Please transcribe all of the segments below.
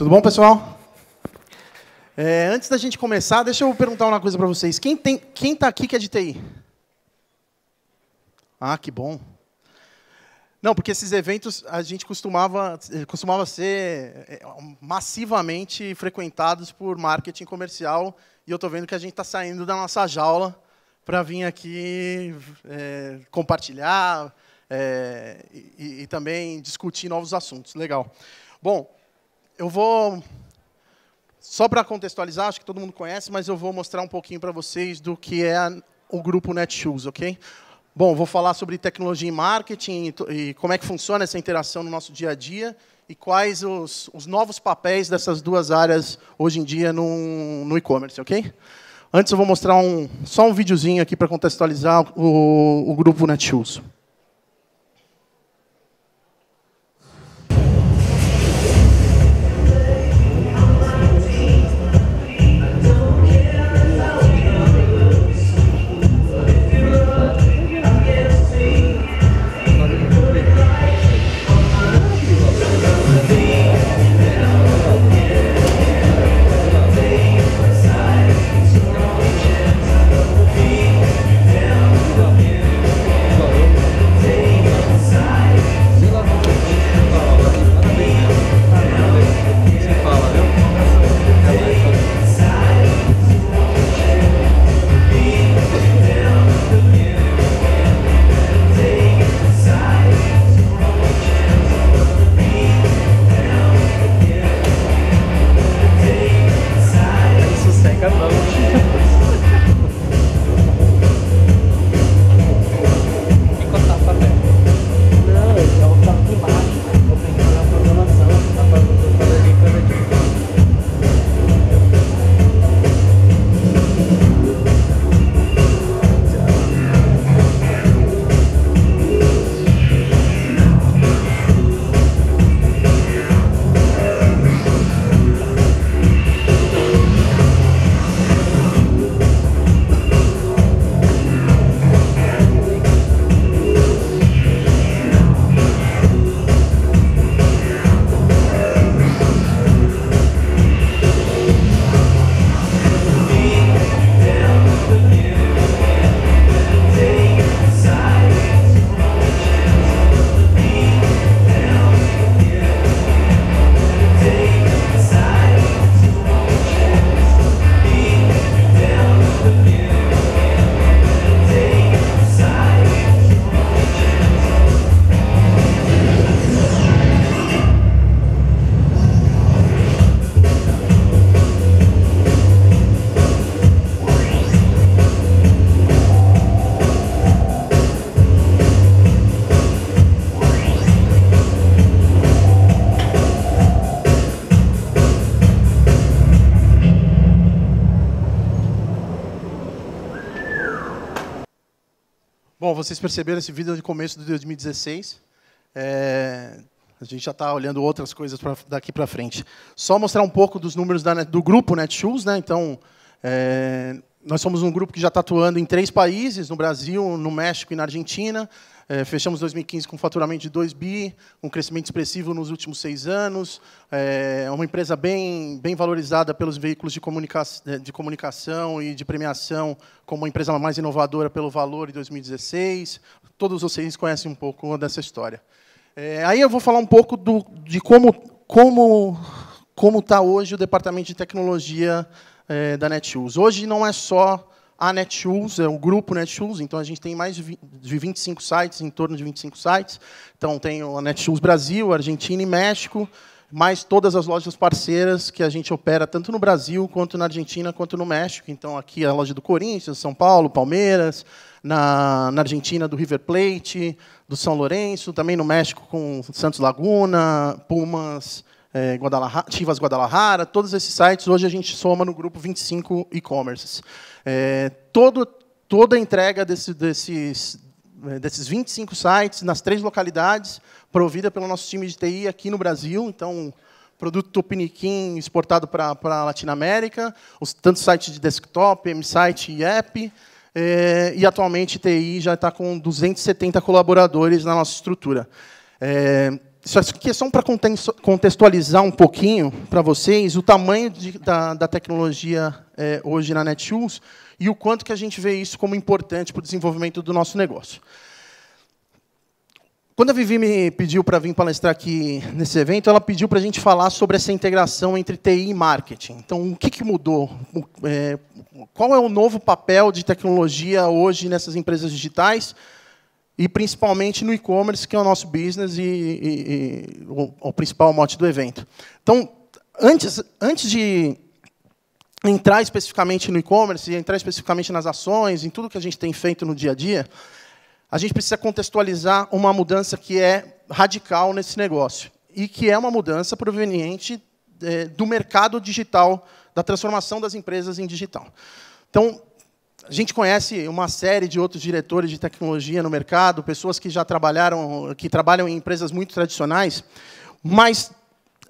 Tudo bom, pessoal? É, antes da gente começar, deixa eu perguntar uma coisa para vocês. Quem tem, quem está aqui que é de TI? Ah, que bom. Não, porque esses eventos a gente costumava, costumava ser é, massivamente frequentados por marketing comercial e eu estou vendo que a gente está saindo da nossa jaula para vir aqui é, compartilhar é, e, e também discutir novos assuntos. Legal. Bom, eu vou só para contextualizar, acho que todo mundo conhece, mas eu vou mostrar um pouquinho para vocês do que é o grupo Netshoes, ok? Bom, vou falar sobre tecnologia e marketing e como é que funciona essa interação no nosso dia a dia e quais os, os novos papéis dessas duas áreas hoje em dia no, no e-commerce, ok? Antes eu vou mostrar um, só um videozinho aqui para contextualizar o, o grupo Netshoes. vocês perceberam, esse vídeo de começo de 2016. É, a gente já está olhando outras coisas pra, daqui para frente. Só mostrar um pouco dos números da, do grupo Netshoes. Né? Então, é, nós somos um grupo que já está atuando em três países, no Brasil, no México e na Argentina. É, fechamos 2015 com faturamento de 2 bi, um crescimento expressivo nos últimos seis anos, é, é uma empresa bem, bem valorizada pelos veículos de, comunica é, de comunicação e de premiação como a empresa mais inovadora pelo valor em 2016. Todos vocês conhecem um pouco dessa história. É, aí eu vou falar um pouco do, de como como como está hoje o departamento de tecnologia é, da Netshoes. Hoje não é só a Netshoes, é um grupo Netshoes, então a gente tem mais de 25 sites, em torno de 25 sites. Então tem a Netshoes Brasil, Argentina e México, mais todas as lojas parceiras que a gente opera tanto no Brasil, quanto na Argentina, quanto no México. Então aqui é a loja do Corinthians, São Paulo, Palmeiras, na, na Argentina do River Plate, do São Lourenço, também no México com Santos Laguna, Pumas, é, Guadalajara, Chivas Guadalajara, todos esses sites, hoje a gente soma no grupo 25 e-commerces. É, todo, toda a entrega desse, desses, é, desses 25 sites nas três localidades, provida pelo nosso time de TI aqui no Brasil. Então, produto Tupiniquim exportado para a Latinoamérica, os tantos sites de desktop, M-site e app. É, e atualmente TI já está com 270 colaboradores na nossa estrutura. É, isso aqui é só é para contextualizar um pouquinho para vocês o tamanho de, da, da, tecnologia é, hoje na Netshoes e o quanto que a gente vê isso como importante para o desenvolvimento do nosso negócio. Quando a Vivi me pediu para vir palestrar aqui nesse evento, ela pediu para a gente falar sobre essa integração entre TI e marketing. Então, o que, que mudou? É, qual é o novo papel de tecnologia hoje nessas empresas digitais? e principalmente no e-commerce, que é o nosso business e, e, e o, o, principal mote do evento. Então, antes, antes de entrar especificamente no e-commerce, entrar especificamente nas ações, em tudo que a gente tem feito no dia a dia, a gente precisa contextualizar uma mudança que é radical nesse negócio e que é uma mudança proveniente é, do mercado digital, da transformação das empresas em digital. Então, a gente conhece uma série de outros diretores de tecnologia no mercado, pessoas que já trabalharam, que trabalham em empresas muito tradicionais, mas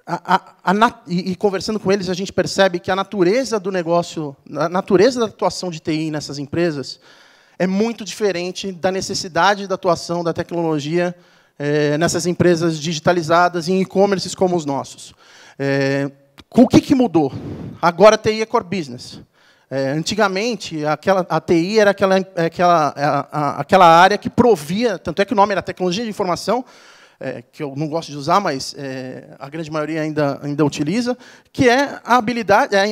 a, a, a, e, e, conversando com eles, a gente percebe que a natureza do negócio, a natureza da atuação de TI nessas empresas é muito diferente da necessidade da atuação da tecnologia é, nessas empresas digitalizadas em e-commerces como os nossos. É, o que, que mudou? Agora a TI é core business. É, antigamente, aquela, a TI era aquela, é, aquela, é, a, a, aquela área que provia, tanto é que o nome era tecnologia de informação, é, que eu não gosto de usar, mas é, a grande maioria ainda, ainda utiliza, que é a habilidade, é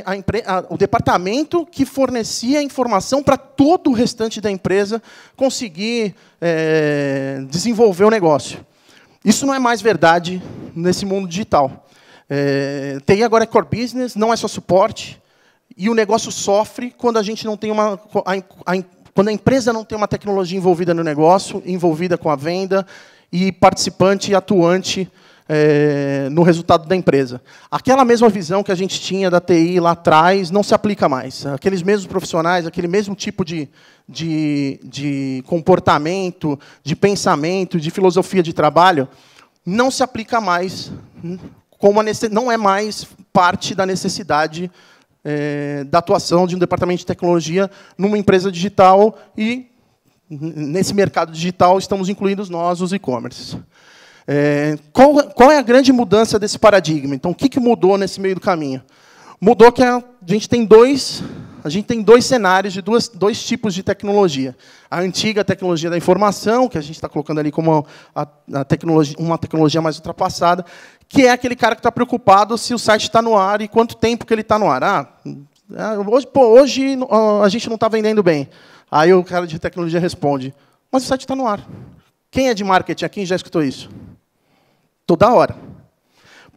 a, a, o departamento que fornecia informação para todo o restante da empresa conseguir é, desenvolver o negócio. Isso não é mais verdade nesse mundo digital. É, TI agora é core business, não é só suporte. E o negócio sofre quando a gente não tem uma. A, a, quando a empresa não tem uma tecnologia envolvida no negócio, envolvida com a venda e participante e atuante é, no resultado da empresa. Aquela mesma visão que a gente tinha da TI lá atrás não se aplica mais. Aqueles mesmos profissionais, aquele mesmo tipo de, de, de comportamento, de pensamento, de filosofia de trabalho, não se aplica mais, hum, como a, não é mais parte da necessidade é, da atuação de um departamento de tecnologia numa empresa digital e, nesse mercado digital, estamos incluídos nós, os e-commerces. É, qual, qual, é a grande mudança desse paradigma? Então, o que, que mudou nesse meio do caminho? Mudou que a gente tem dois a gente tem dois cenários de duas, dois tipos de tecnologia. A antiga tecnologia da informação, que a gente está colocando ali como a, a tecnologia, uma tecnologia mais ultrapassada, que é aquele cara que está preocupado se o site está no ar e quanto tempo que ele está no ar. Ah, é, hoje, pô, hoje a gente não está vendendo bem. Aí o cara de tecnologia responde, mas o site está no ar. Quem é de marketing aqui já escutou isso? Toda hora.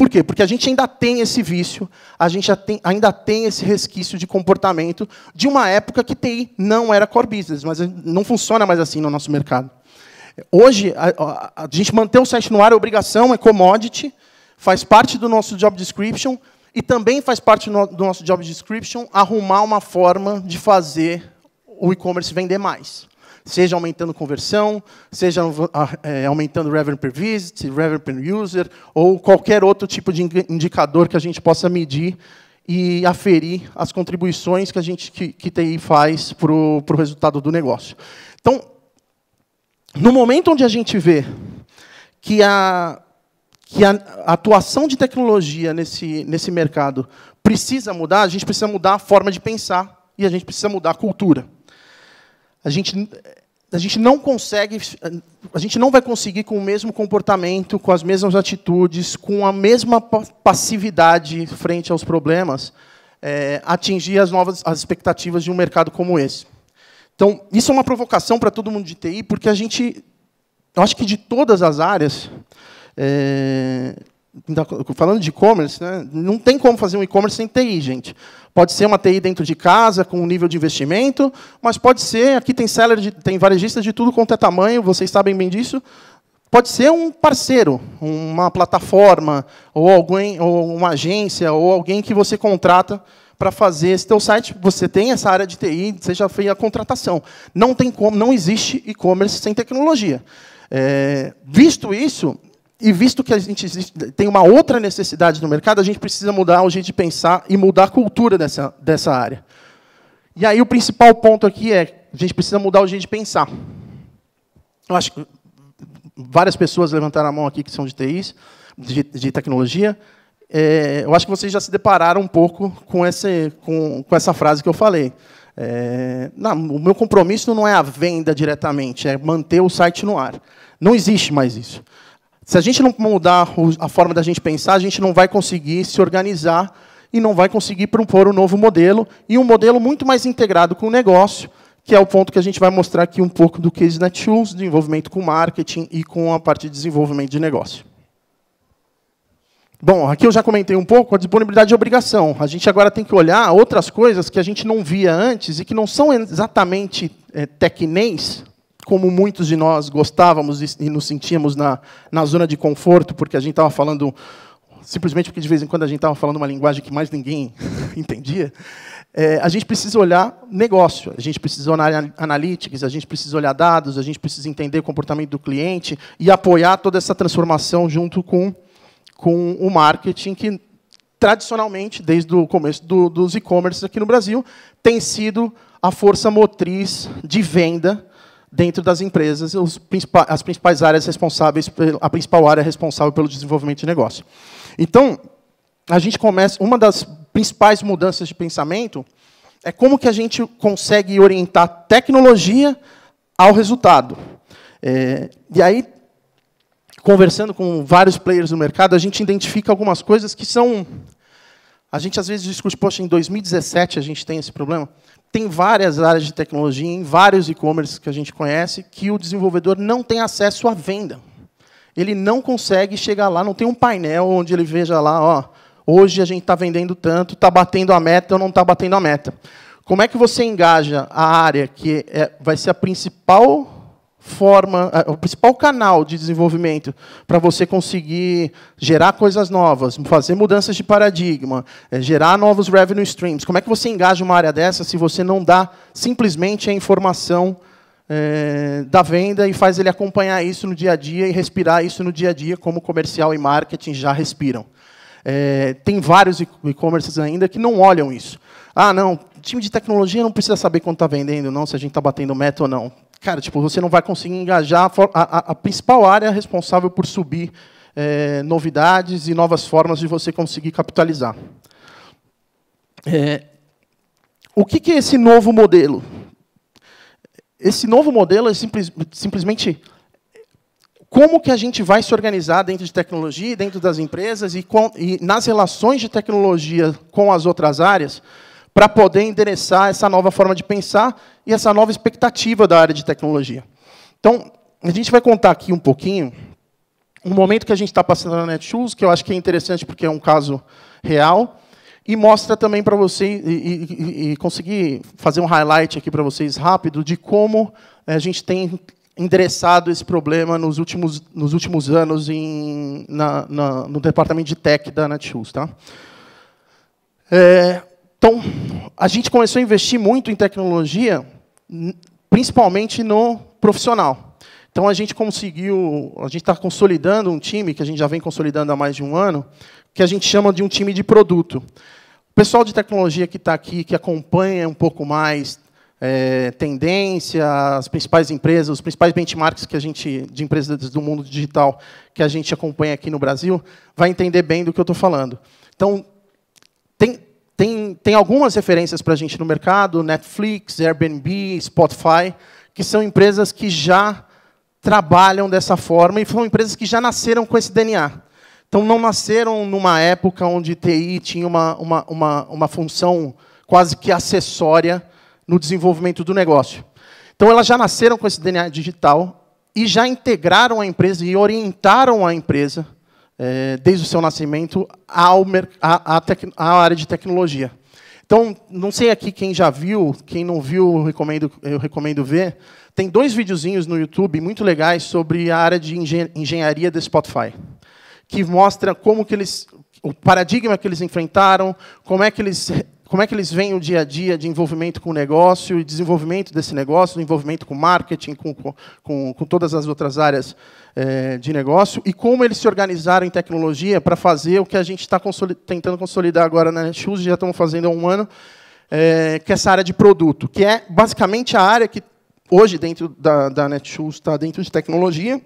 Por quê? Porque a gente ainda tem esse vício, a gente tem, ainda tem esse resquício de comportamento de uma época que TI não era core business, mas não funciona mais assim no nosso mercado. Hoje, a, a, a gente manter o site no ar é obrigação, é commodity, faz parte do nosso job description, e também faz parte do nosso job description arrumar uma forma de fazer o e-commerce vender mais seja aumentando conversão, seja ah, é, aumentando revenue per visit, revenue per user, ou qualquer outro tipo de indicador que a gente possa medir e aferir as contribuições que a gente que, que TI faz para o resultado do negócio. Então, no momento onde a gente vê que a, que a atuação de tecnologia nesse, nesse mercado precisa mudar, a gente precisa mudar a forma de pensar e a gente precisa mudar a cultura a gente, a gente não consegue, a gente não vai conseguir com o mesmo comportamento, com as mesmas atitudes, com a mesma passividade frente aos problemas, é, atingir as novas as expectativas de um mercado como esse. Então, isso é uma provocação para todo mundo de TI, porque a gente, eu acho que de todas as áreas, é, falando de e-commerce, né, não tem como fazer um e-commerce sem TI, gente. Pode ser uma TI dentro de casa, com um nível de investimento, mas pode ser, aqui tem seller, tem varejistas de tudo quanto é tamanho, vocês sabem bem disso. Pode ser um parceiro, uma plataforma, ou alguém, ou uma agência, ou alguém que você contrata para fazer esse teu site. Você tem essa área de TI, você já fez a contratação. Não tem como, não existe e-commerce sem tecnologia. É, visto isso, e visto que a gente tem uma outra necessidade no mercado, a gente precisa mudar o jeito de pensar e mudar a cultura dessa, dessa área. E aí o principal ponto aqui é a gente precisa mudar o jeito de pensar. Eu acho que várias pessoas levantaram a mão aqui que são de TIs, de, de tecnologia. É, eu acho que vocês já se depararam um pouco com, esse, com, com essa frase que eu falei. É, não, o meu compromisso não é a venda diretamente, é manter o site no ar. Não existe mais isso. Se a gente não mudar a forma da gente pensar, a gente não vai conseguir se organizar e não vai conseguir propor um novo modelo e um modelo muito mais integrado com o negócio, que é o ponto que a gente vai mostrar aqui um pouco do Case Netshoes, de envolvimento com marketing e com a parte de desenvolvimento de negócio. Bom, aqui eu já comentei um pouco a disponibilidade de obrigação. A gente agora tem que olhar outras coisas que a gente não via antes e que não são exatamente é, eh, tecnês, como muitos de nós gostávamos e nos sentíamos na, na zona de conforto, porque a gente estava falando, simplesmente porque de vez em quando a gente estava falando uma linguagem que mais ninguém entendia, é, a gente precisa olhar negócio, a gente precisa olhar analytics, a gente precisa olhar dados, a gente precisa entender o comportamento do cliente e apoiar toda essa transformação junto com, com o marketing, que tradicionalmente, desde o começo do, dos e-commerce aqui no Brasil, tem sido a força motriz de venda dentro das empresas, as principais áreas responsáveis, a principal área responsável pelo desenvolvimento de negócio. Então, a gente começa, uma das principais mudanças de pensamento é como que a gente consegue orientar tecnologia ao resultado. É, e aí, conversando com vários players do mercado, a gente identifica algumas coisas que são. A gente às vezes discute, poxa, em 2017 a gente tem esse problema tem várias áreas de tecnologia, em vários e-commerce que a gente conhece, que o desenvolvedor não tem acesso à venda. Ele não consegue chegar lá, não tem um painel onde ele veja lá, ó, hoje a gente está vendendo tanto, está batendo a meta ou não está batendo a meta. Como é que você engaja a área que é, vai ser a principal forma, o principal canal de desenvolvimento para você conseguir gerar coisas novas, fazer mudanças de paradigma, é, gerar novos revenue streams. Como é que você engaja uma área dessa se você não dá simplesmente a informação é, da venda e faz ele acompanhar isso no dia a dia e respirar isso no dia a dia, como comercial e marketing já respiram? É, tem vários e-commerces ainda que não olham isso. Ah, não, time de tecnologia não precisa saber quanto está vendendo, não, se a gente está batendo meta ou não cara, tipo, você não vai conseguir engajar a, a, a principal área responsável por subir é, novidades e novas formas de você conseguir capitalizar. É, o que, que, é esse novo modelo? Esse novo modelo é simples, simplesmente como que a gente vai se organizar dentro de tecnologia, dentro das empresas e, com, e nas relações de tecnologia com as outras áreas, para poder endereçar essa nova forma de pensar e essa nova expectativa da área de tecnologia. Então, a gente vai contar aqui um pouquinho um momento que a gente está passando na Netshoes, que eu acho que é interessante porque é um caso real, e mostra também para vocês, e, e, e, conseguir fazer um highlight aqui para vocês rápido, de como eh, a gente tem endereçado esse problema nos últimos, nos últimos anos em, na, na, no departamento de tech da Netshoes. Tá? É, então, a gente começou a investir muito em tecnologia, principalmente no profissional. Então, a gente conseguiu, a gente está consolidando um time, que a gente já vem consolidando há mais de um ano, que a gente chama de um time de produto. O pessoal de tecnologia que está aqui, que acompanha um pouco mais é, tendência, as principais empresas, os principais benchmarks que a gente de empresas do mundo digital que a gente acompanha aqui no Brasil, vai entender bem do que eu estou falando. Então, tem, tem, tem algumas referências para a gente no mercado, Netflix, Airbnb, Spotify, que são empresas que já trabalham dessa forma e foram empresas que já nasceram com esse DNA. Então, não nasceram numa época onde TI tinha uma, uma, uma, uma função quase que acessória no desenvolvimento do negócio. Então, elas já nasceram com esse DNA digital e já integraram a empresa e orientaram a empresa é, desde o seu nascimento, ao, a, a, área de tecnologia. Então, não sei aqui quem já viu, quem não viu, eu recomendo, eu recomendo ver. Tem dois videozinhos no YouTube muito legais sobre a área de engenharia do Spotify, que mostra como que eles, o paradigma que eles enfrentaram, como é que eles, como é que eles veem o dia a dia de envolvimento com o negócio, desenvolvimento desse negócio, envolvimento com marketing, com, com, com todas as outras áreas é, de negócio e como eles se organizaram em tecnologia para fazer o que a gente está consoli tentando consolidar agora na Netshoes, já estamos fazendo há um ano, é, que é essa área de produto, que é basicamente a área que hoje dentro da, da Netshoes está dentro de tecnologia.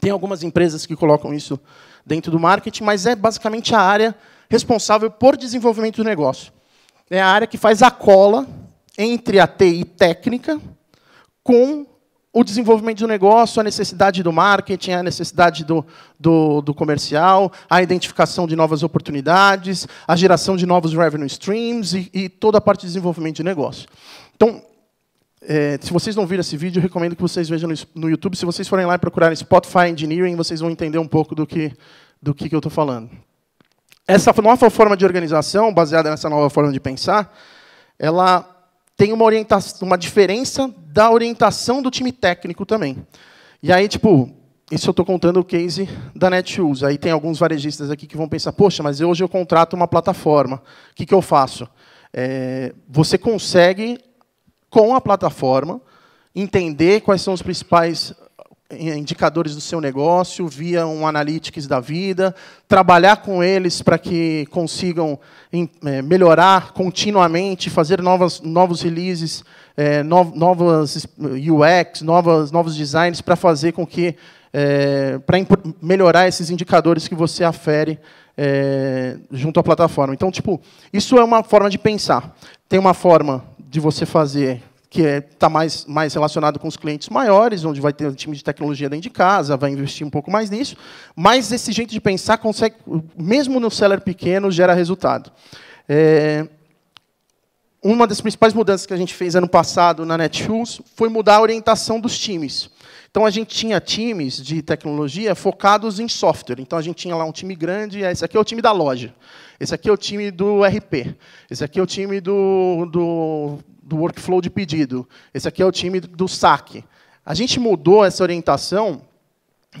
Tem algumas empresas que colocam isso dentro do marketing, mas é basicamente a área responsável por desenvolvimento do negócio. É a área que faz a cola entre a TI técnica com o desenvolvimento do negócio, a necessidade do marketing, a necessidade do, do, do, comercial, a identificação de novas oportunidades, a geração de novos revenue streams e, e toda a parte de desenvolvimento de negócio. Então, é, se vocês não viram esse vídeo, recomendo que vocês vejam no, no, YouTube. Se vocês forem lá e procurarem Spotify Engineering, vocês vão entender um pouco do que, do que, que eu estou falando. Essa nova forma de organização, baseada nessa nova forma de pensar, ela tem uma, orientação, uma diferença da orientação do time técnico também. E aí, tipo, isso eu estou contando o case da Netshoes. Aí tem alguns varejistas aqui que vão pensar, poxa, mas hoje eu contrato uma plataforma, o que, que eu faço? É, você consegue, com a plataforma, entender quais são os principais indicadores do seu negócio, via um analytics da vida, trabalhar com eles para que consigam é, melhorar continuamente, fazer novas, novos releases, é, novas UX, novas, novos designs para fazer com que é, para melhorar esses indicadores que você afere é, junto à plataforma. Então, tipo, isso é uma forma de pensar. Tem uma forma de você fazer que está é, tá mais, mais relacionado com os clientes maiores, onde vai ter um time de tecnologia dentro de casa, vai investir um pouco mais nisso. Mas esse jeito de pensar consegue, mesmo no seller pequeno, gera resultado. É, uma das principais mudanças que a gente fez ano passado na Netshoes foi mudar a orientação dos times. Então a gente tinha times de tecnologia focados em software. Então a gente tinha lá um time grande, ah, esse aqui é o time da loja, esse aqui é o time do RP, esse aqui é o time do, do do workflow de pedido. Esse aqui é o time do saque. A gente mudou essa orientação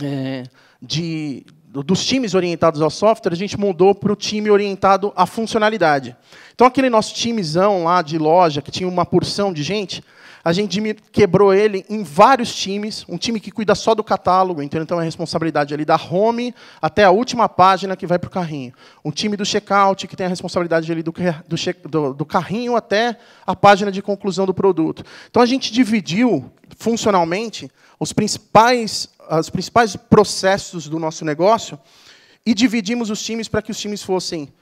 é, de, dos times orientados ao software, a gente mudou para o time orientado à funcionalidade. Então, aquele nosso timezão lá de loja, que tinha uma porção de gente, a gente quebrou ele em vários times, um time que cuida só do catálogo, então então a responsabilidade ali da home até a última página que vai para o carrinho. Um time do checkout que tem a responsabilidade ali do, do, do, do carrinho até a página de conclusão do produto. Então a gente dividiu funcionalmente os principais os principais processos do nosso negócio e dividimos os times para que os times fossem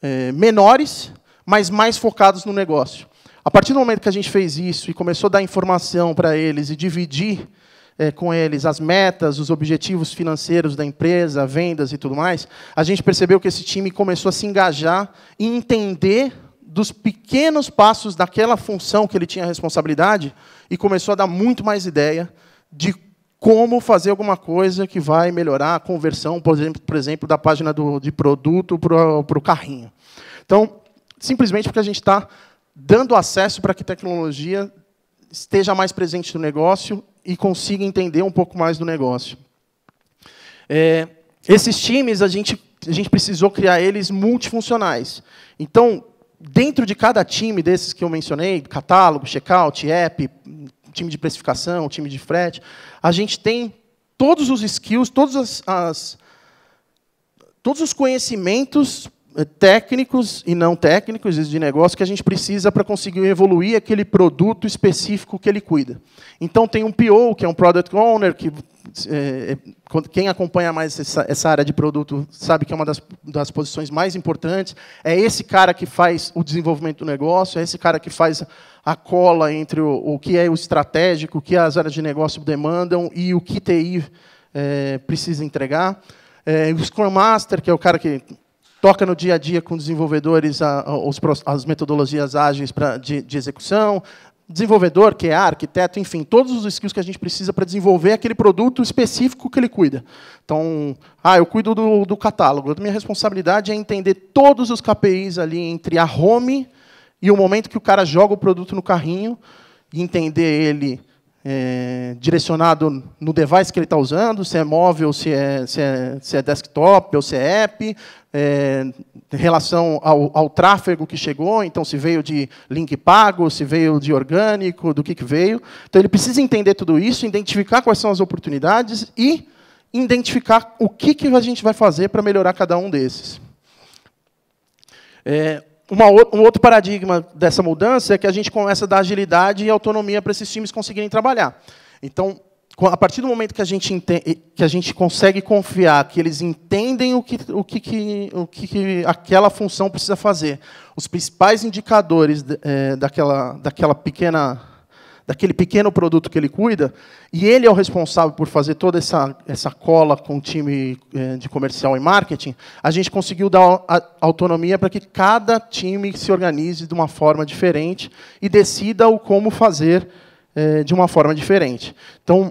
é, menores, mas mais focados no negócio. A partir do momento que a gente fez isso e começou a dar informação para eles e dividir é, com eles as metas, os objetivos financeiros da empresa, vendas e tudo mais, a gente percebeu que esse time começou a se engajar e entender dos pequenos passos daquela função que ele tinha responsabilidade e começou a dar muito mais ideia de como fazer alguma coisa que vai melhorar a conversão, por exemplo, por exemplo da página do, de produto para o carrinho. Então, simplesmente porque a gente está dando acesso para que tecnologia esteja mais presente no negócio e consiga entender um pouco mais do negócio. É, esses times, a gente, a gente precisou criar eles multifuncionais. Então, dentro de cada time desses que eu mencionei, catálogo, checkout, app, time de precificação, time de frete, a gente tem todos os skills, todos as, as todos os conhecimentos eh, técnicos e não técnicos de negócio que a gente precisa para conseguir evoluir aquele produto específico que ele cuida. Então, tem um PO, que é um Product Owner, que é, quem acompanha mais essa, essa, área de produto sabe que é uma das, das, posições mais importantes. É esse cara que faz o desenvolvimento do negócio, é esse cara que faz a cola entre o, o que é o estratégico, o que as áreas de negócio demandam e o que TI é, precisa entregar. É, o Scrum Master, que é o cara que toca no dia a dia com desenvolvedores a, a, os, as metodologias ágeis pra, de, de, execução, desenvolvedor, que é arquiteto, enfim, todos os skills que a gente precisa para desenvolver aquele produto específico que ele cuida. Então, ah, eu cuido do, do catálogo. Minha responsabilidade é entender todos os KPIs ali entre a home e o momento que o cara joga o produto no carrinho e entender ele é, direcionado no device que ele está usando, se é móvel, se é, se é, se é desktop ou se é app, é, em relação ao, ao, tráfego que chegou, então se veio de link pago, se veio de orgânico, do que, que veio. Então ele precisa entender tudo isso, identificar quais são as oportunidades e identificar o que, que a gente vai fazer para melhorar cada um desses. É, uma, um outro paradigma dessa mudança é que a gente começa a dar agilidade e autonomia para esses times conseguirem trabalhar. Então, a partir do momento que a gente, entende, que a gente consegue confiar que eles entendem o que, o que, que o que, que, aquela função precisa fazer, os principais indicadores é, daquela, daquela pequena daquele pequeno produto que ele cuida, e ele é o responsável por fazer toda essa, essa cola com o time é, de comercial e marketing, a gente conseguiu dar autonomia para que cada time se organize de uma forma diferente e decida o como fazer é, de uma forma diferente. Então,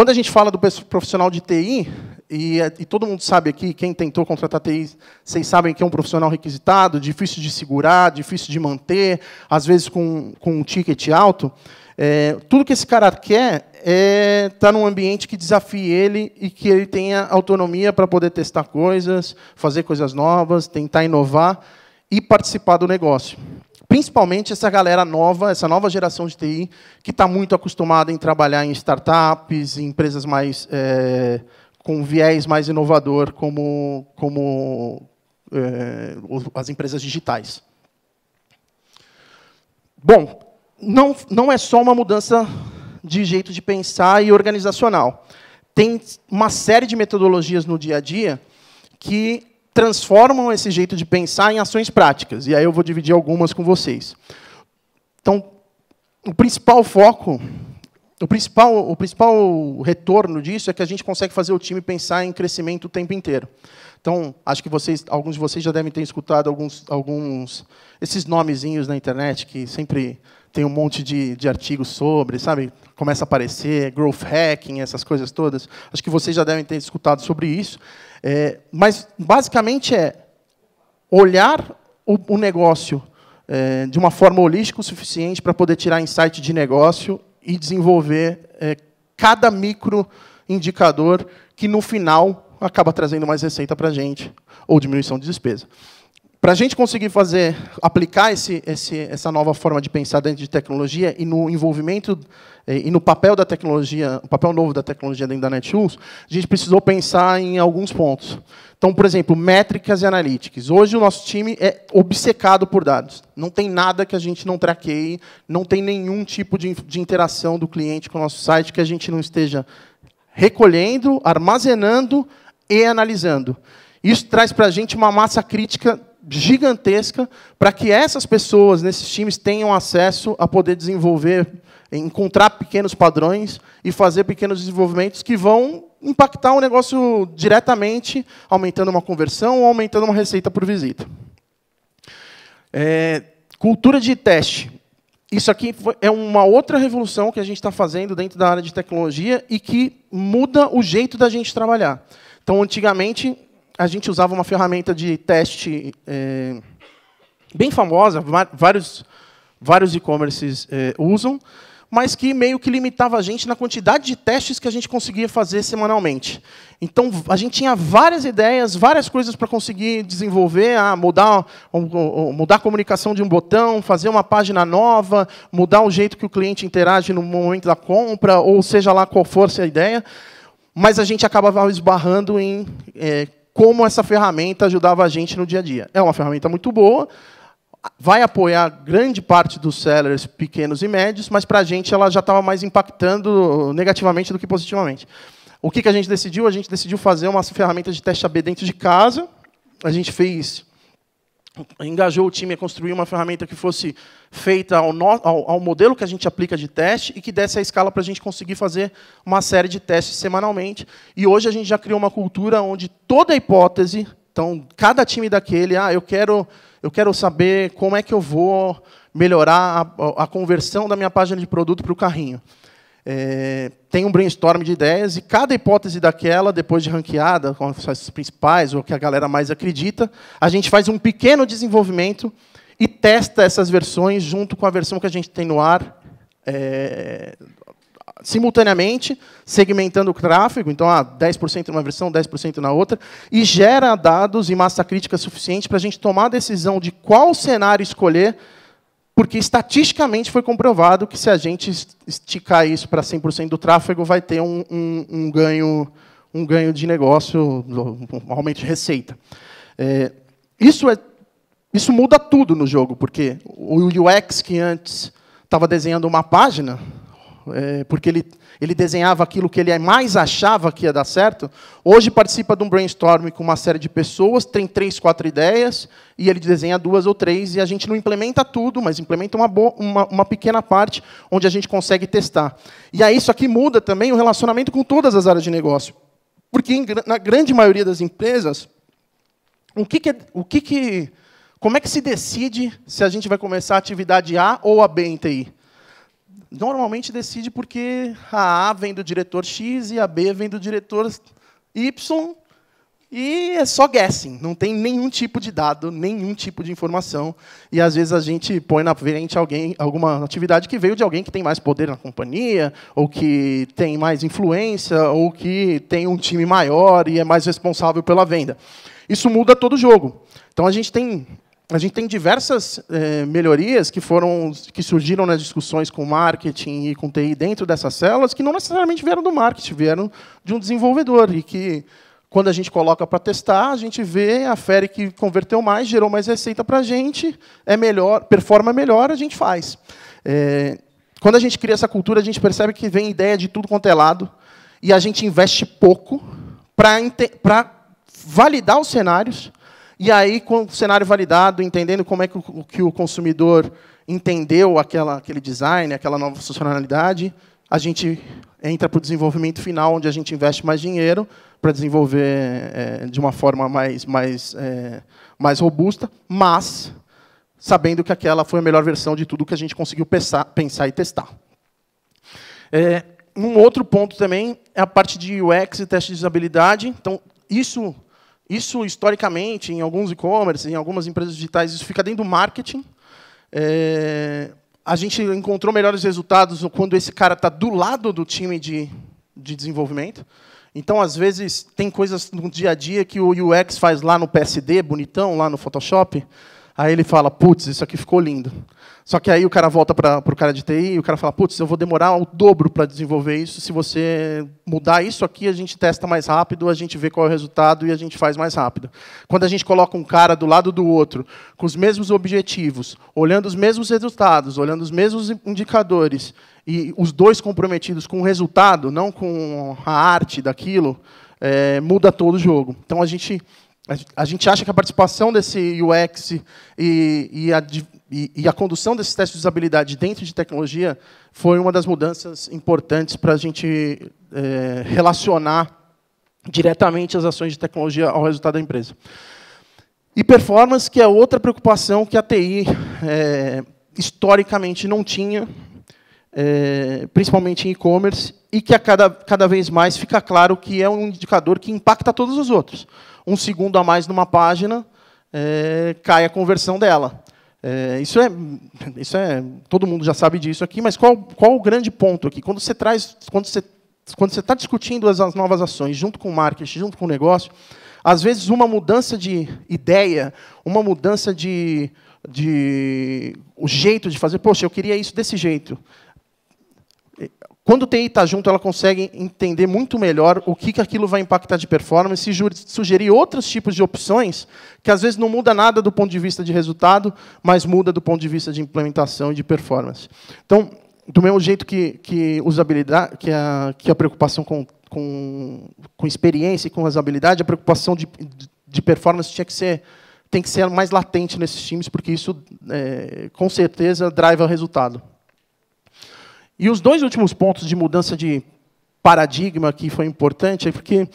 quando a gente fala do profissional de TI, e, é, e, todo mundo sabe aqui, quem tentou contratar TI, vocês sabem que é um profissional requisitado, difícil de segurar, difícil de manter, às vezes com, com um ticket alto. É, tudo que esse cara quer é estar tá num ambiente que desafie ele e que ele tenha autonomia para poder testar coisas, fazer coisas novas, tentar inovar e participar do negócio principalmente essa galera nova, essa nova geração de TI, que está muito acostumada em trabalhar em startups, em empresas mais é, com viés mais inovador, como, como é, as empresas digitais. Bom, não, não é só uma mudança de jeito de pensar e organizacional. Tem uma série de metodologias no dia a dia que transformam esse jeito de pensar em ações práticas. E aí eu vou dividir algumas com vocês. Então, o principal foco, o principal, o principal retorno disso é que a gente consegue fazer o time pensar em crescimento o tempo inteiro. Então, acho que vocês, alguns de vocês já devem ter escutado alguns, alguns esses nomezinhos na internet que sempre tem um monte de, de artigos sobre, sabe? Começa a aparecer, growth hacking, essas coisas todas. Acho que vocês já devem ter escutado sobre isso. É, mas, basicamente, é olhar o, o negócio é, de uma forma holística o suficiente para poder tirar insight de negócio e desenvolver é, cada micro indicador que, no final, acaba trazendo mais receita para a gente ou diminuição de despesa. Para a gente conseguir fazer, aplicar esse, esse, essa nova forma de pensar dentro de tecnologia e no envolvimento eh, e no papel da tecnologia, o papel novo da tecnologia dentro da Netshoes, a gente precisou pensar em alguns pontos. Então, por exemplo, métricas e analytics. Hoje o nosso time é obcecado por dados. Não tem nada que a gente não traqueie, não tem nenhum tipo de, de interação do cliente com o nosso site que a gente não esteja recolhendo, armazenando e analisando. Isso traz para a gente uma massa crítica gigantesca para que essas pessoas nesses times tenham acesso a poder desenvolver, encontrar pequenos padrões e fazer pequenos desenvolvimentos que vão impactar o negócio diretamente, aumentando uma conversão ou aumentando uma receita por visita. É, cultura de teste. Isso aqui é uma outra revolução que a gente está fazendo dentro da área de tecnologia e que muda o jeito da gente trabalhar. Então, antigamente, a gente usava uma ferramenta de teste é, bem famosa, vários, vários e-commerces é, usam, mas que meio que limitava a gente na quantidade de testes que a gente conseguia fazer semanalmente. Então, a gente tinha várias ideias, várias coisas para conseguir desenvolver, ah, mudar, mudar a comunicação de um botão, fazer uma página nova, mudar o jeito que o cliente interage no momento da compra, ou seja lá qual for a ideia, mas a gente acabava esbarrando em é, como essa ferramenta ajudava a gente no dia a dia. É uma ferramenta muito boa, vai apoiar grande parte dos sellers pequenos e médios, mas para a gente ela já estava mais impactando negativamente do que positivamente. O que, que a gente decidiu? A gente decidiu fazer uma ferramenta de teste AB dentro de casa. A gente fez engajou o time a construir uma ferramenta que fosse feita ao, no, ao, ao, modelo que a gente aplica de teste e que desse a escala para a gente conseguir fazer uma série de testes semanalmente. E hoje a gente já criou uma cultura onde toda a hipótese, então cada time daquele, ah, eu quero, eu quero saber como é que eu vou melhorar a, a conversão da minha página de produto para o carrinho é, tem um brainstorm de ideias e cada hipótese daquela, depois de ranqueada, com as principais ou que a galera mais acredita, a gente faz um pequeno desenvolvimento e testa essas versões junto com a versão que a gente tem no ar é, simultaneamente, segmentando o tráfego, então ah, 10% numa versão, 10% na outra, e gera dados e massa crítica suficiente para a gente tomar a decisão de qual cenário escolher porque estatisticamente foi comprovado que se a gente esticar isso para 100% do tráfego, vai ter um, um, um, ganho, um ganho de negócio, um aumento de receita. É, isso, é, isso muda tudo no jogo, porque o UX que antes estava desenhando uma página, é, porque ele ele desenhava aquilo que ele mais achava que ia dar certo. Hoje participa de um brainstorming com uma série de pessoas, tem três, quatro ideias, e ele desenha duas ou três, e a gente não implementa tudo, mas implementa uma, uma, uma pequena parte onde a gente consegue testar. E aí isso aqui muda também o relacionamento com todas as áreas de negócio. Porque na grande maioria das empresas, o que, que o que, que como é que se decide se a gente vai começar a atividade A ou a B em TI? normalmente decide porque a A vem do diretor X e a B vem do diretor Y, e é só guessing, não tem nenhum tipo de dado, nenhum tipo de informação. E às vezes a gente põe na frente alguém, alguma atividade que veio de alguém que tem mais poder na companhia, ou que tem mais influência, ou que tem um time maior e é mais responsável pela venda. Isso muda todo o jogo. Então a gente tem a gente tem diversas eh, melhorias que foram que surgiram nas discussões com marketing e com TI dentro dessas células que não necessariamente vieram do marketing, vieram de um desenvolvedor e que quando a gente coloca para testar, a gente vê a fere que converteu mais, gerou mais receita para a gente, é melhor, performa melhor, a gente faz. É, quando a gente cria essa cultura, a gente percebe que vem ideia de tudo quanto é lado e a gente investe pouco para validar os cenários e aí, com o cenário validado, entendendo como é que o, que o consumidor entendeu aquela, aquele design, aquela nova funcionalidade, a gente entra para o desenvolvimento final, onde a gente investe mais dinheiro para desenvolver é, de uma forma mais, mais, é, mais robusta, mas sabendo que aquela foi a melhor versão de tudo que a gente conseguiu pensar, pensar e testar. É, um outro ponto também é a parte de UX e teste de usabilidade. Então, isso isso, historicamente, em alguns e-commerce, em algumas empresas digitais, isso fica dentro do marketing. É, a gente encontrou melhores resultados quando esse cara está do lado do time de, de desenvolvimento. Então, às vezes, tem coisas no dia a dia que o UX faz lá no PSD, bonitão, lá no Photoshop, Aí ele fala, putz, isso aqui ficou lindo. Só que aí o cara volta para o cara de TI e o cara fala, putz, eu vou demorar o dobro para desenvolver isso. Se você mudar isso aqui, a gente testa mais rápido, a gente vê qual é o resultado e a gente faz mais rápido. Quando a gente coloca um cara do lado do outro, com os mesmos objetivos, olhando os mesmos resultados, olhando os mesmos indicadores, e os dois comprometidos com o resultado, não com a arte daquilo, é, muda todo o jogo. Então a gente a gente acha que a participação desse UX e, e, a, e, a, condução desses testes de usabilidade dentro de tecnologia foi uma das mudanças importantes para a gente é, relacionar diretamente as ações de tecnologia ao resultado da empresa. E performance, que é outra preocupação que a TI é, historicamente não tinha, é, principalmente em e-commerce, e que a cada, cada vez mais fica claro que é um indicador que impacta todos os outros. Um segundo a mais numa página é, cai a conversão dela. É, isso, é, isso é. Todo mundo já sabe disso aqui, mas qual, qual o grande ponto aqui? Quando você traz. Quando você quando você está discutindo as, as novas ações junto com o marketing, junto com o negócio, às vezes uma mudança de ideia, uma mudança de, de o jeito de fazer, poxa, eu queria isso desse jeito. Quando o TI está junto, ela consegue entender muito melhor o que, que aquilo vai impactar de performance e sugerir outros tipos de opções que, às vezes, não muda nada do ponto de vista de resultado, mas muda do ponto de vista de implementação e de performance. Então, do mesmo jeito que, que usabilidade, que a, que a preocupação com, com, com experiência e com usabilidade, a preocupação de, de performance tinha que ser tem que ser mais latente nesses times, porque isso, é, com certeza, drive o resultado. E os dois últimos pontos de mudança de paradigma que foi importante é porque,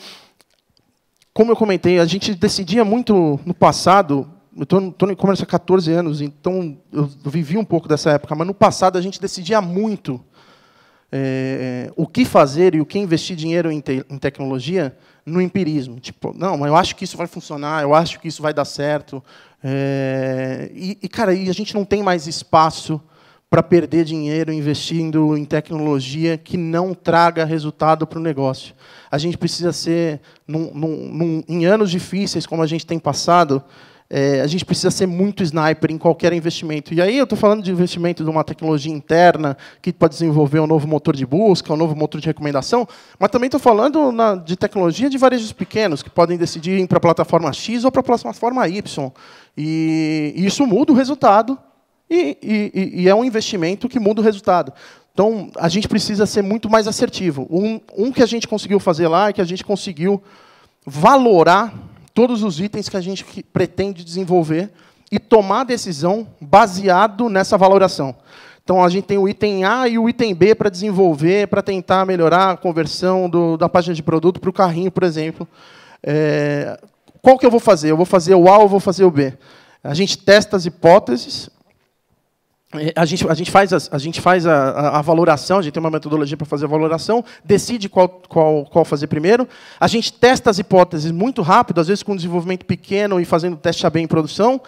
como eu comentei, a gente decidia muito no passado. Eu estou no comércio há 14 anos, então eu vivi um pouco dessa época, mas no passado a gente decidia muito é, é, o que fazer e o que investir dinheiro em, te em tecnologia no empirismo. Tipo, não, mas eu acho que isso vai funcionar, eu acho que isso vai dar certo. É, e, e, cara, e a gente não tem mais espaço para perder dinheiro investindo em tecnologia que não traga resultado para o negócio. A gente precisa ser, num, num, num, em anos difíceis como a gente tem passado, é, a gente precisa ser muito sniper em qualquer investimento. E aí eu estou falando de investimento de uma tecnologia interna que pode desenvolver um novo motor de busca, um novo motor de recomendação, mas também estou falando na, de tecnologia de varejos pequenos que podem decidir ir para a plataforma X ou para a plataforma Y. E isso muda o resultado e, e, e, é um investimento que muda o resultado. Então, a gente precisa ser muito mais assertivo. Um, um que a gente conseguiu fazer lá é que a gente conseguiu valorar todos os itens que a gente pretende desenvolver e tomar decisão baseado nessa valoração. Então, a gente tem o item A e o item B para desenvolver, para tentar melhorar a conversão do, da página de produto para o carrinho, por exemplo. É, qual que eu vou fazer? Eu vou fazer o A ou vou fazer o B? A gente testa as hipóteses é, a gente, a gente faz, a, a gente faz a, a, valoração, a gente tem uma metodologia para fazer a valoração, decide qual, qual, qual fazer primeiro. A gente testa as hipóteses muito rápido, às vezes com um desenvolvimento pequeno e fazendo teste bem em produção.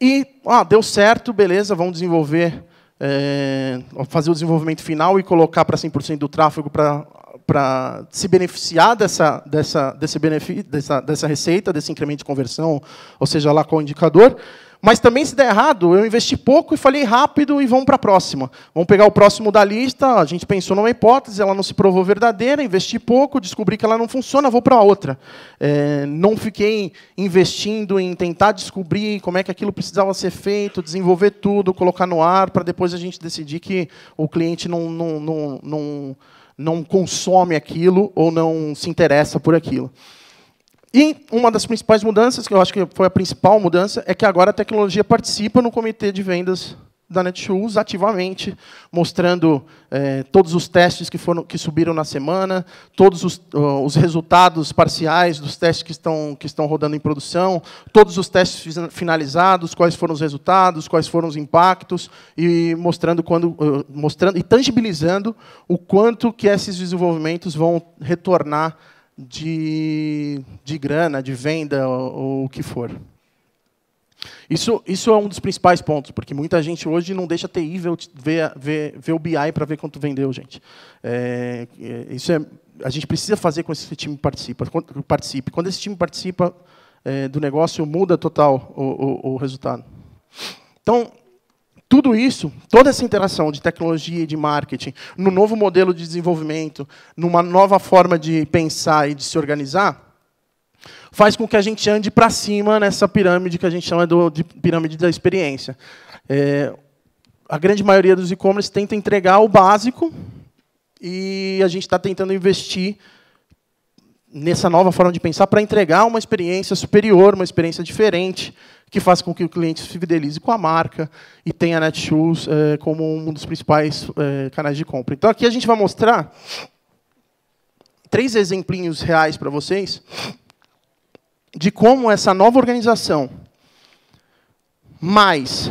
E ah, deu certo, beleza, vamos desenvolver, é, fazer o desenvolvimento final e colocar para 100% do tráfego para para se beneficiar dessa, dessa, desse benefício, dessa, dessa receita, desse incremento de conversão, ou seja lá qual indicador. Mas também, se der errado, eu investi pouco e falei rápido e vamos para a próxima. Vamos pegar o próximo da lista. A gente pensou numa hipótese, ela não se provou verdadeira, investi pouco, descobri que ela não funciona, vou para outra. É, não fiquei investindo em tentar descobrir como é que aquilo precisava ser feito, desenvolver tudo, colocar no ar, para depois a gente decidir que o cliente não, não, não, não, não consome aquilo ou não se interessa por aquilo. E uma das principais mudanças, que eu acho que foi a principal mudança, é que agora a tecnologia participa no comitê de vendas da Netshoes ativamente, mostrando é, todos os testes que, foram, que subiram na semana, todos os, uh, os, resultados parciais dos testes que estão, que estão rodando em produção, todos os testes finalizados, quais foram os resultados, quais foram os impactos, e mostrando quando, uh, mostrando e tangibilizando o quanto que esses desenvolvimentos vão retornar de, de grana, de venda ou, ou o que for. Isso, isso é um dos principais pontos, porque muita gente hoje não deixa a TI ver, ver, ver, ver o BI para ver quanto vendeu, gente. É, é, isso é, a gente precisa fazer com que esse time participa, participe. Quando esse time participa é, do negócio, muda total o, o, o resultado. Então, tudo isso, toda essa interação de tecnologia e de marketing, no novo modelo de desenvolvimento, numa nova forma de pensar e de se organizar, faz com que a gente ande para cima nessa pirâmide que a gente chama de pirâmide da experiência. É, a grande maioria dos e-commerce tenta entregar o básico e a gente está tentando investir nessa nova forma de pensar para entregar uma experiência superior, uma experiência diferente, que faz com que o cliente se fidelize com a marca e tenha Netshoes é, como um dos principais é, canais de compra. Então, aqui a gente vai mostrar três exemplinhos reais para vocês de como essa nova organização mais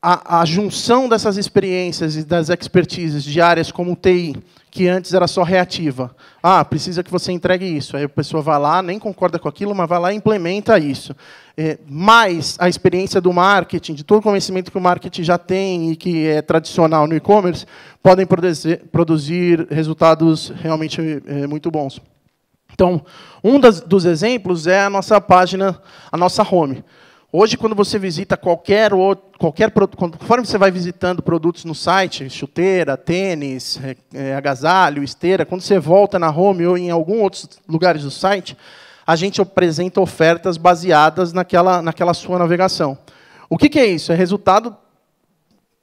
a, a junção dessas experiências e das expertises de áreas como TI, que antes era só reativa. Ah, precisa que você entregue isso. Aí a pessoa vai lá, nem concorda com aquilo, mas vai lá e implementa isso. É, mais a experiência do marketing, de todo o conhecimento que o marketing já tem e que é tradicional no e-commerce, podem produzir, resultados realmente é, muito bons. Então, um das, dos exemplos é a nossa página, a nossa home. Hoje, quando você visita qualquer outro, qualquer conforme você vai visitando produtos no site, chuteira, tênis, é, é, agasalho, esteira, quando você volta na home ou em algum outros lugares do site, a gente apresenta ofertas baseadas naquela, naquela sua navegação. O que, que é isso? É resultado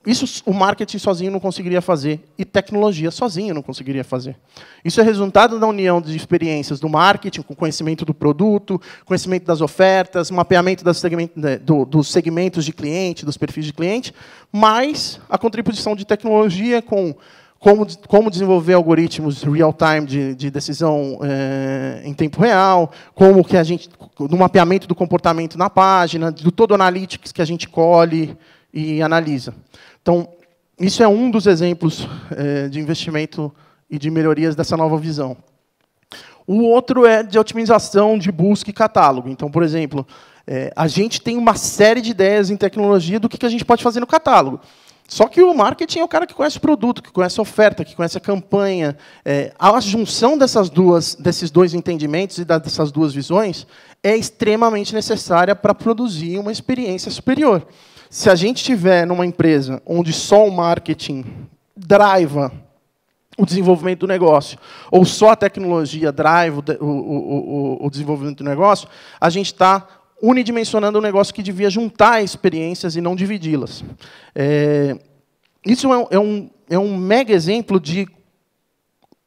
isso o marketing sozinho não conseguiria fazer e tecnologia sozinho não conseguiria fazer. Isso é resultado da união de experiências do marketing com conhecimento do produto, conhecimento das ofertas, mapeamento das né, do, dos segmentos de cliente, dos perfis de cliente, mais a contribuição de tecnologia com como, como desenvolver algoritmos real-time de, de, decisão é, em tempo real, como que a gente, no mapeamento do comportamento na página, do todo analytics que a gente colhe e analisa. Então, isso é um dos exemplos é, de investimento e de melhorias dessa nova visão. O outro é de otimização de busca e catálogo. Então, por exemplo, é, a gente tem uma série de ideias em tecnologia do que, que a gente pode fazer no catálogo. Só que o marketing é o cara que conhece o produto, que conhece a oferta, que conhece a campanha. É, a junção dessas duas, desses dois entendimentos e dessas duas visões é extremamente necessária para produzir uma experiência superior. Se a gente tiver numa empresa onde só o marketing driva o desenvolvimento do negócio, ou só a tecnologia drive o, o, o, o desenvolvimento do negócio, a gente está unidimensionando um negócio que devia juntar experiências e não dividi-las. É, isso é, é, um, é um mega exemplo de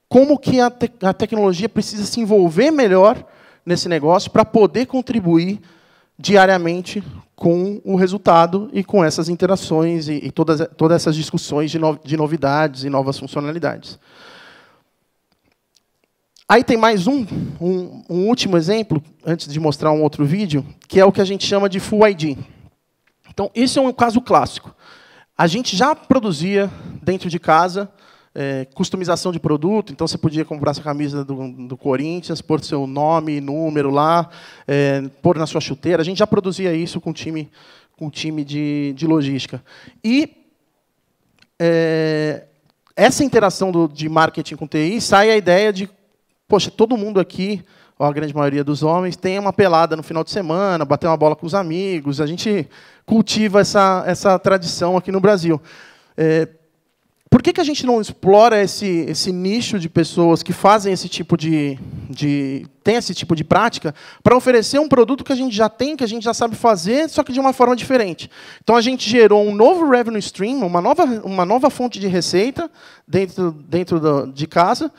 como que a, te a tecnologia precisa se envolver melhor nesse negócio para poder contribuir diariamente com o resultado e com essas interações e, e todas, todas essas discussões de, no, de novidades e novas funcionalidades. Aí tem mais um, um, um, último exemplo, antes de mostrar um outro vídeo, que é o que a gente chama de Full ID. Então, esse é um caso clássico. A gente já produzia dentro de casa é, customização de produto, então você podia comprar sua camisa do, do Corinthians, pôr seu nome e número lá, é, pôr na sua chuteira. A gente já produzia isso com o time, com time de, de logística. E é, essa interação do, de marketing com TI sai a ideia de, poxa, todo mundo aqui, a grande maioria dos homens, tem uma pelada no final de semana, bater uma bola com os amigos, a gente cultiva essa, essa tradição aqui no Brasil. É, por que, que a gente não explora esse, esse nicho de pessoas que fazem esse tipo de. de tem esse tipo de prática para oferecer um produto que a gente já tem, que a gente já sabe fazer, só que de uma forma diferente? Então a gente gerou um novo revenue stream, uma nova, uma nova fonte de receita dentro, dentro do, de casa,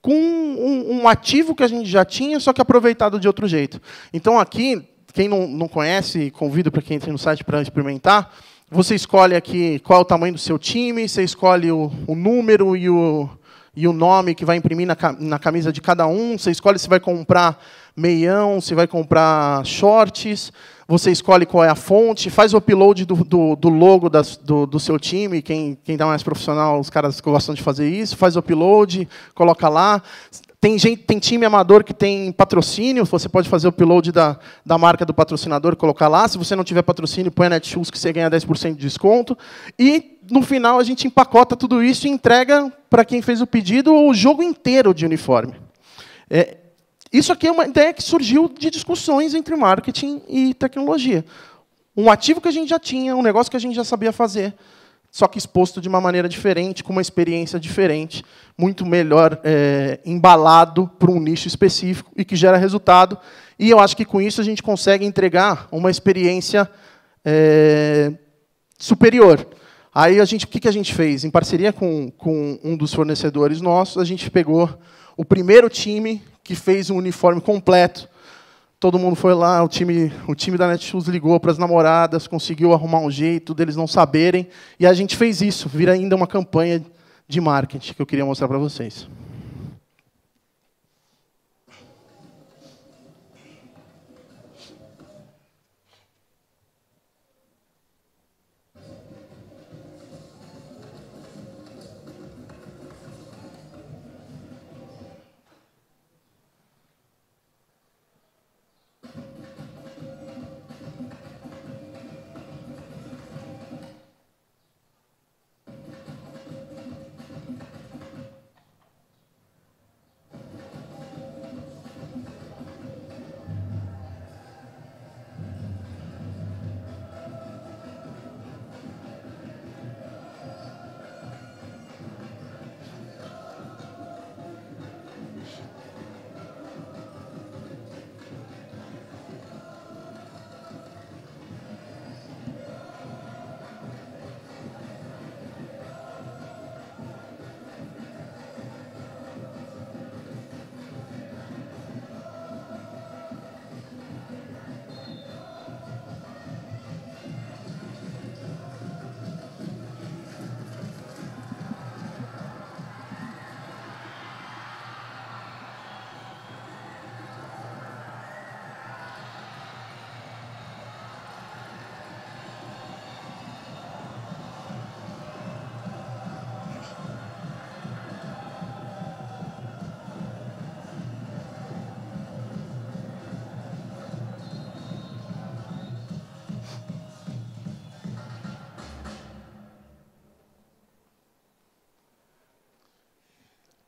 com um, um ativo que a gente já tinha, só que aproveitado de outro jeito. Então aqui, quem não, não conhece, convido para quem entre no site para experimentar. Você escolhe aqui qual é o tamanho do seu time, você escolhe o, o número e o, e o nome que vai imprimir na, na camisa de cada um. Você escolhe se vai comprar meião, se vai comprar shorts. Você escolhe qual é a fonte, faz o upload do, do, do logo das, do, do, seu time. Quem, quem dá tá mais profissional, os caras gostam de fazer isso. Faz o upload, coloca lá. Tem, gente, tem time amador que tem patrocínio, você pode fazer o upload da, da marca do patrocinador e colocar lá. Se você não tiver patrocínio, põe a Netshoes que você ganha 10% de desconto. E, no final, a gente empacota tudo isso e entrega para quem fez o pedido o jogo inteiro de uniforme. É, isso aqui é uma ideia que surgiu de discussões entre marketing e tecnologia. Um ativo que a gente já tinha, um negócio que a gente já sabia fazer só que exposto de uma maneira diferente, com uma experiência diferente, muito melhor é, embalado para um nicho específico e que gera resultado. E eu acho que com isso a gente consegue entregar uma experiência é, superior. Aí a gente, o que, a gente fez? Em parceria com, com um dos fornecedores nossos, a gente pegou o primeiro time que fez um uniforme completo Todo mundo foi lá, o time, o time da Netshoes ligou para as namoradas, conseguiu arrumar um jeito deles não saberem, e a gente fez isso, vira ainda uma campanha de marketing que eu queria mostrar para vocês.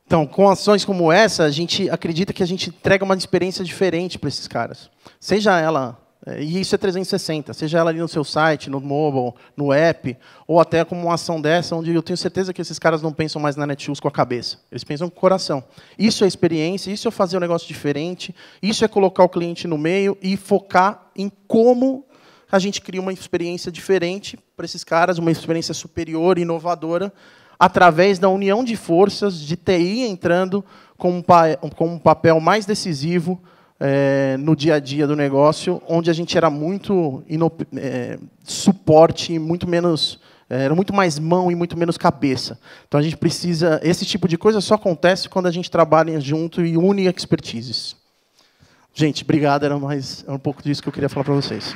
Então, com ações como essa, a gente acredita que a gente entrega uma experiência diferente para esses caras. Seja ela, eh, e isso é 360, seja ela ali no seu site, no mobile, no app, ou até como uma ação dessa, onde eu tenho certeza que esses caras não pensam mais na Netshoes com a cabeça, eles pensam com o coração. Isso é experiência, isso é fazer um negócio diferente, isso é colocar o cliente no meio e focar em como a gente cria uma experiência diferente para esses caras, uma experiência superior, inovadora, através da união de forças de TI entrando com um, pa com um papel mais decisivo é, no dia a dia do negócio, onde a gente era muito é, suporte, muito menos eh, era muito mais mão e muito menos cabeça. Então a gente precisa. Esse tipo de coisa só acontece quando a gente trabalha junto e une expertises. Gente, obrigado. Era mais era um pouco disso que eu queria falar para vocês.